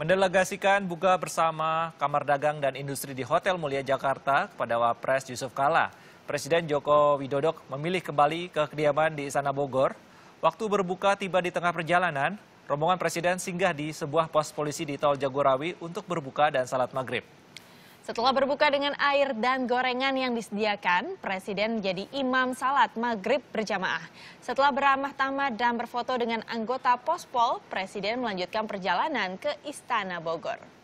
mendelegasikan buka bersama Kamar Dagang dan Industri di Hotel Mulia Jakarta kepada Wapres Yusuf Kala. Presiden Joko Widodo memilih kembali ke kediaman di Istana Bogor. Waktu berbuka tiba di tengah perjalanan, rombongan Presiden singgah di sebuah pos polisi di Tol Jagorawi untuk berbuka dan salat maghrib. Setelah berbuka dengan air dan gorengan yang disediakan, Presiden menjadi imam salat maghrib berjamaah. Setelah beramah tamah dan berfoto dengan anggota Pospol, Presiden melanjutkan perjalanan ke Istana Bogor.